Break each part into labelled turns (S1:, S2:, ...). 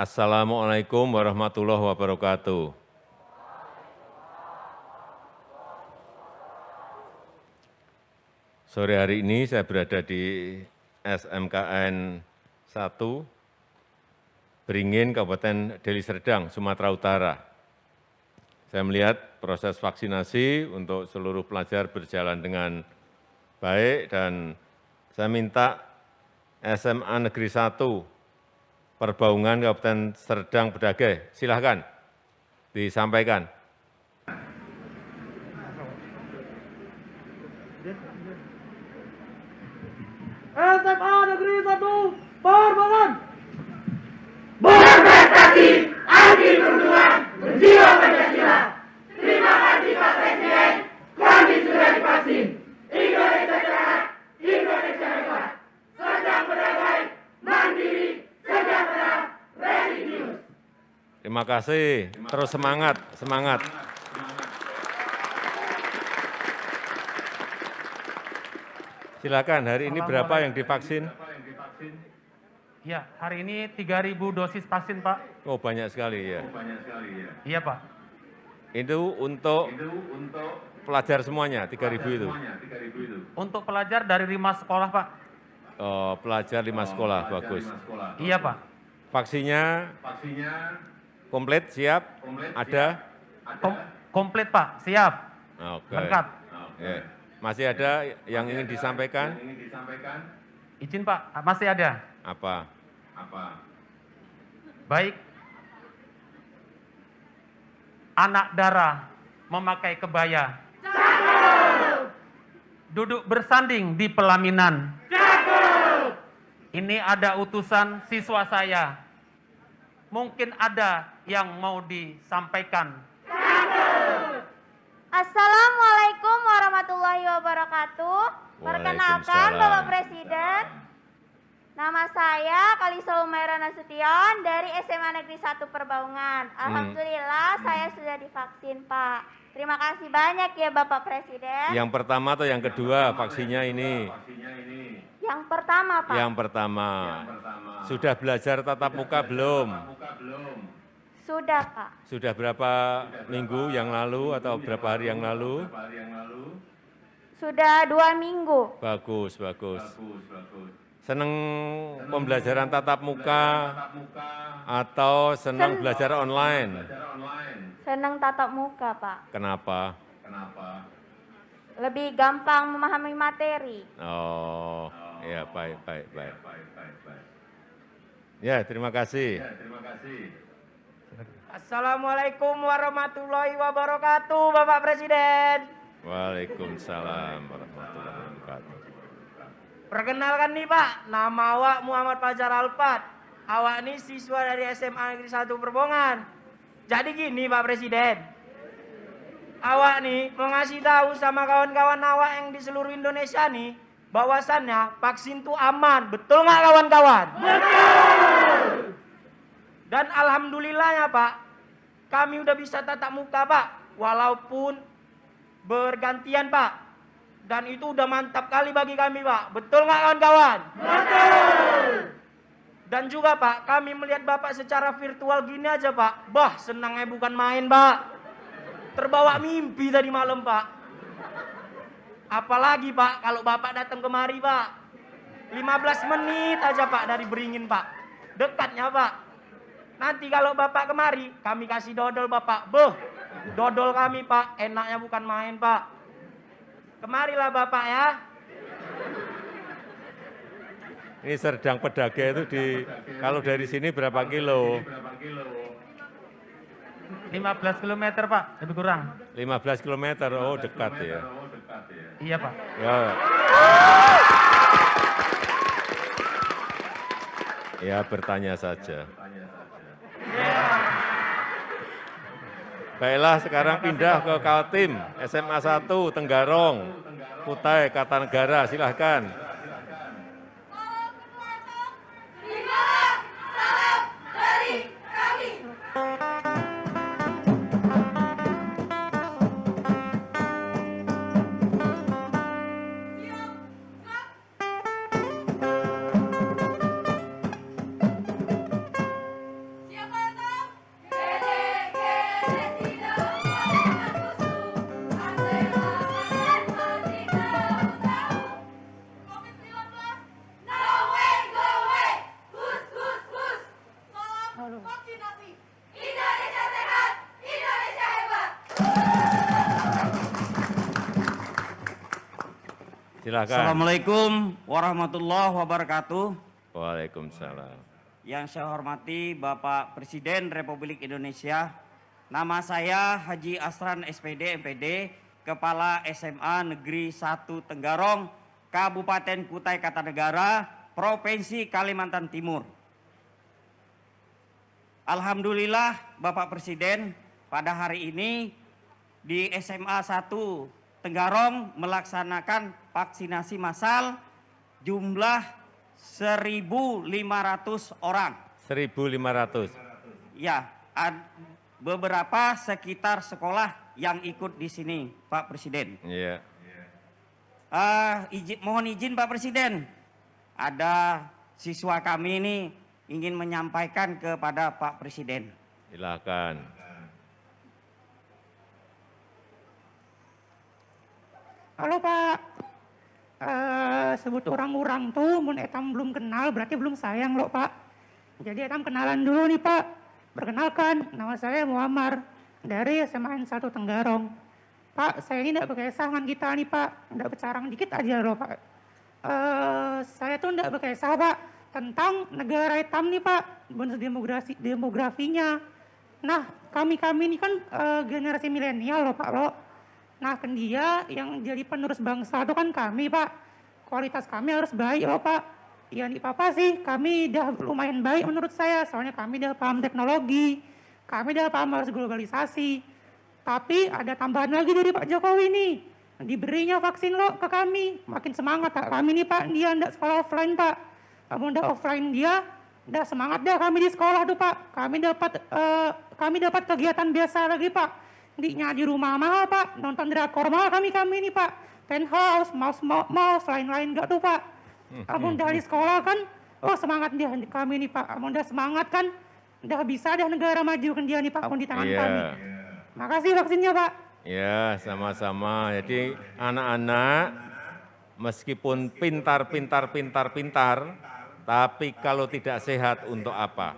S1: Assalamu'alaikum warahmatullahi wabarakatuh. Sore hari ini saya berada di SMKN 1 Beringin, Kabupaten Deli Serdang, Sumatera Utara. Saya melihat proses vaksinasi untuk seluruh pelajar berjalan dengan baik dan saya minta SMA Negeri 1 perbaungan Kabupaten Serdang Bedagai. Silahkan disampaikan.
S2: Eh, SMA Negeri 1
S1: kasih. Terus semangat, semangat. Silakan, hari ini berapa yang divaksin? Ya, hari ini 3.000 dosis vaksin, Pak. Oh, banyak sekali ya. Oh, banyak sekali ya. Iya, Pak. Itu untuk, itu untuk pelajar semuanya, 3.000 itu. Semuanya, 3.000 itu. Untuk pelajar dari lima sekolah, Pak. Oh, pelajar lima oh, sekolah, pelajar bagus. Lima sekolah. Iya, Pak. Vaksinnya? Vaksinnya Komplit, siap? Komplit, ada? Siap. ada? komplit Pak, siap. Oke. Okay. Okay. Yeah. Masih ada yang masih ingin ada disampaikan? Yang ingin disampaikan? Izin Pak, masih ada. Apa? Apa? Baik. Anak darah memakai kebaya. Duduk bersanding di pelaminan. Ini ada utusan siswa saya Mungkin ada yang mau disampaikan.
S3: Assalamualaikum warahmatullahi wabarakatuh.
S4: Perkenalkan Bapak
S3: Presiden. Nama saya Kalisa Umaira Nasution dari SMA Negeri 1 Perbaungan. Hmm. Alhamdulillah hmm. saya sudah divaksin Pak. Terima kasih banyak ya Bapak Presiden.
S1: Yang pertama atau yang kedua yang pertama, vaksinnya, ini.
S3: vaksinnya ini. Yang pertama, Pak. Yang
S1: pertama. Yang
S3: pertama. Sudah
S1: belajar tatap muka belum?
S3: Sudah, Pak.
S1: Sudah berapa, Sudah berapa minggu yang lalu minggu atau berapa hari yang lalu?
S3: Hari yang lalu? Sudah dua minggu.
S1: Bagus, bagus.
S3: bagus, bagus.
S1: Seneng, pembelajaran tatap muka, tatap muka atau seneng belajar online?
S3: Seneng tatap muka, Pak.
S1: Kenapa?
S3: Kenapa? Lebih gampang memahami materi.
S1: Oh. oh. Ya, baik, baik, baik. Ya, terima kasih. Ya, terima kasih.
S2: Assalamualaikum warahmatullahi wabarakatuh, Bapak Presiden.
S1: Waalaikumsalam warahmatullahi wabarakatuh.
S2: Perkenalkan nih Pak, nama awak Muhammad Fajar Alpat. Awak ini siswa dari SMA Negeri 1 Perbongan. Jadi gini Pak Presiden, awak nih mau ngasih tahu sama kawan-kawan awak yang di seluruh Indonesia nih, bahwasannya vaksin itu aman. Betul nggak kawan-kawan? Betul. Dan ya Pak, kami udah bisa tatap muka Pak, walaupun bergantian Pak. Dan itu udah mantap kali bagi kami Pak. Betul nggak kawan-kawan? Betul. Dan juga Pak, kami melihat Bapak secara virtual gini aja Pak. Bah, senangnya bukan main Pak. Terbawa mimpi tadi malam Pak Apalagi Pak, kalau Bapak datang kemari Pak. 15 menit aja Pak dari beringin Pak. Dekatnya Pak. Nanti kalau Bapak kemari, kami kasih dodol Bapak. Beh, dodol kami Pak. Enaknya bukan main Pak. Kemarilah Bapak ya.
S1: Ini serdang pedagang itu di kalau dari sini berapa kilo? 15 km Pak, lebih kurang. 15 km, oh dekat ya. Iya Pak. Ya. Ya bertanya saja. Baiklah sekarang pindah ke Kaltim, SMA 1 Tenggarong, Kutai, Kartanegara. silahkan. Silakan. Assalamualaikum
S4: warahmatullahi wabarakatuh.
S1: Waalaikumsalam.
S4: Yang saya hormati Bapak Presiden Republik Indonesia, nama saya Haji Asran SPD MPD, Kepala SMA Negeri 1 Tenggarong, Kabupaten Kutai Kartanegara, Provinsi Kalimantan Timur. Alhamdulillah Bapak Presiden, pada hari ini di SMA 1 Tenggarong melaksanakan vaksinasi massal jumlah 1.500 orang.
S1: 1.500.
S4: Ya, beberapa sekitar sekolah yang ikut di sini, Pak Presiden. Iya. Uh, ah, izin, mohon izin Pak Presiden, ada siswa kami ini ingin menyampaikan kepada
S2: Pak Presiden.
S1: Silakan.
S5: halo pak, uh, sebut orang-orang tuh, mun etam belum kenal berarti belum sayang loh pak. Jadi etam kenalan dulu nih pak. Perkenalkan, nama saya Muammar dari SMA N 1 Tenggarong. Pak, saya ini tidak pakai kita nih pak, tidak bercarang dikit aja loh pak. Uh, saya tuh tidak pakai pak tentang negara Etam nih pak, bonus demografi demografinya. Nah, kami kami ini kan uh, generasi milenial loh pak loh Nah, dia yang jadi penerus bangsa itu kan kami, Pak. Kualitas kami harus baik, loh, Pak. Ya, di Papa sih, kami udah lumayan baik menurut saya. Soalnya kami udah paham teknologi, kami udah paham harus globalisasi. Tapi ada tambahan lagi dari Pak Jokowi nih. Diberinya vaksin lo ke kami. Makin semangat Pak. Kami nih Pak, dia ndak sekolah offline Pak. Kamu ndak oh. offline dia, udah semangat dah kami di sekolah tuh Pak. Kami dapat uh, kami dapat kegiatan biasa lagi Pak dinya di rumah mahal pak, nonton drakor mahal kami-kami ini pak. Penthouse, mouse, mouse, lain-lain gak tuh pak.
S1: Hmm. hmm, dari
S5: sekolah kan, oh, oh semangat dia kami ini pak. mau udah semangat kan, udah bisa dah negara maju kan dia nih pak, pun di tangan yeah. kami. Makasih vaksinnya pak.
S1: Ya sama-sama, jadi anak-anak meskipun pintar, pintar, pintar, pintar, tapi kalau tidak sehat untuk apa?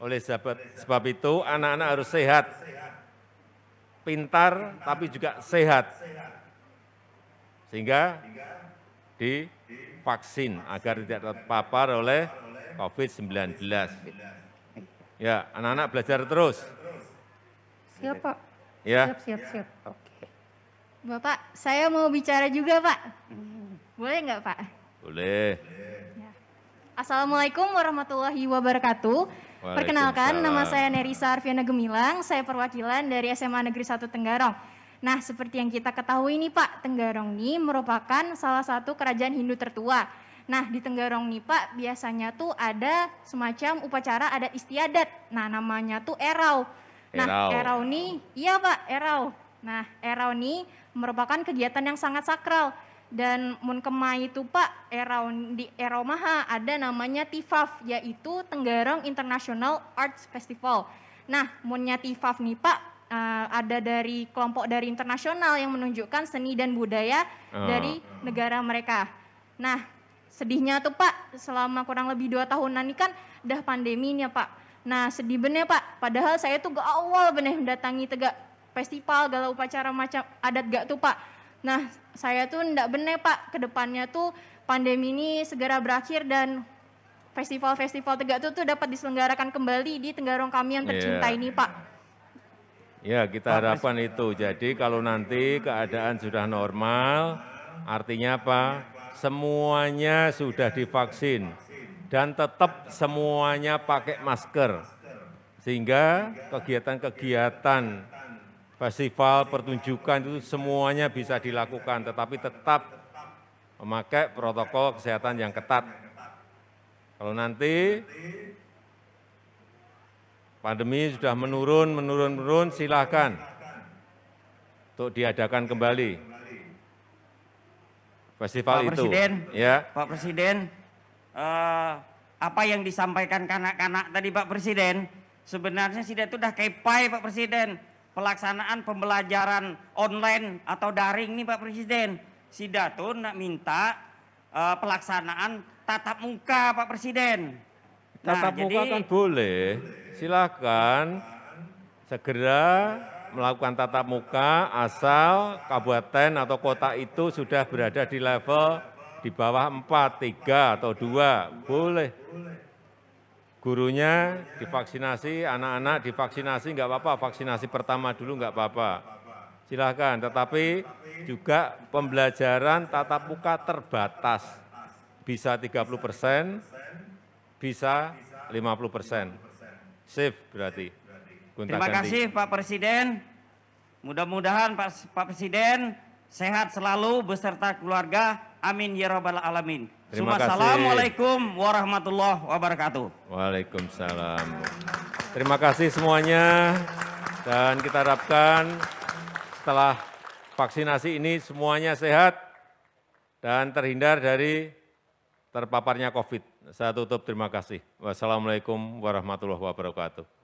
S1: Oleh sebab, sebab itu anak-anak harus sehat pintar tapi juga sehat. Sehingga divaksin agar tidak terpapar oleh COVID-19. Ya, anak-anak belajar terus. Siap, Pak. Ya. Siap, siap, siap. Oke.
S3: Bapak, saya mau bicara juga, Pak. Hmm. Boleh enggak, Pak? Boleh. Assalamualaikum warahmatullahi wabarakatuh.
S1: Perkenalkan, nama saya
S3: Nerisa Arviana Gemilang. Saya perwakilan dari SMA Negeri 1 Tenggarong. Nah, seperti yang kita ketahui ini Pak, Tenggarong ini merupakan salah satu kerajaan Hindu tertua. Nah, di Tenggarong ini Pak, biasanya tuh ada semacam upacara adat istiadat. Nah, namanya tuh Erau. Nah, Erau, ini, iya Pak, Erau. Nah, Erau ini merupakan kegiatan yang sangat sakral dan mun kemai itu Pak era di Eromaha ada namanya TIFAF yaitu Tenggarong International Arts Festival. Nah, munnya TIFAF nih Pak uh, ada dari kelompok dari internasional yang menunjukkan seni dan budaya uh. dari negara mereka. Nah, sedihnya tuh Pak selama kurang lebih dua tahunan ini kan dah pandemi nih ya, Pak. Nah sedih bener Pak, padahal saya tuh gak awal bener mendatangi tegak festival, galau upacara macam adat gak tuh Pak Nah, saya tuh ndak benar Pak, kedepannya tuh pandemi ini segera berakhir dan festival-festival Tegak itu tuh dapat diselenggarakan kembali di Tenggarong kami yang iya. tercinta yeah. ini Pak.
S1: Ya, kita harapkan itu. Jadi kalau nanti keadaan sudah normal, artinya apa? Semuanya sudah divaksin dan tetap semuanya pakai masker. Sehingga kegiatan-kegiatan festival, pertunjukan itu semuanya bisa dilakukan, tetapi tetap memakai protokol kesehatan yang ketat. Kalau nanti pandemi sudah menurun, menurun, menurun, silahkan untuk diadakan kembali festival Pak itu. Presiden, ya.
S4: Pak Presiden, uh, apa yang disampaikan kanak-kanak tadi Pak Presiden, sebenarnya sudah itu udah kepai Pak Presiden pelaksanaan pembelajaran online atau daring nih Pak Presiden. Sidatun nak minta uh, pelaksanaan tatap muka Pak Presiden.
S1: Nah, tatap nah, muka jadi, kan boleh, silakan segera melakukan tatap muka asal kabupaten atau kota itu sudah berada di level di bawah 4, 3 atau 2, boleh gurunya divaksinasi, anak-anak divaksinasi, enggak apa-apa, vaksinasi pertama dulu enggak apa-apa. Silahkan, tetapi juga pembelajaran tatap muka terbatas. Bisa 30 persen, bisa 50 persen. Safe berarti. Gunta Terima ganti. kasih
S4: Pak Presiden. Mudah-mudahan Pak, Pak Presiden sehat selalu beserta keluarga Amin ya rabbal alamin. Terima Assalamualaikum warahmatullah wabarakatuh.
S1: Waalaikumsalam. Terima kasih semuanya dan kita harapkan setelah vaksinasi ini semuanya sehat dan terhindar dari terpaparnya COVID. Saya tutup, terima kasih. Wassalamualaikum warahmatullah wabarakatuh.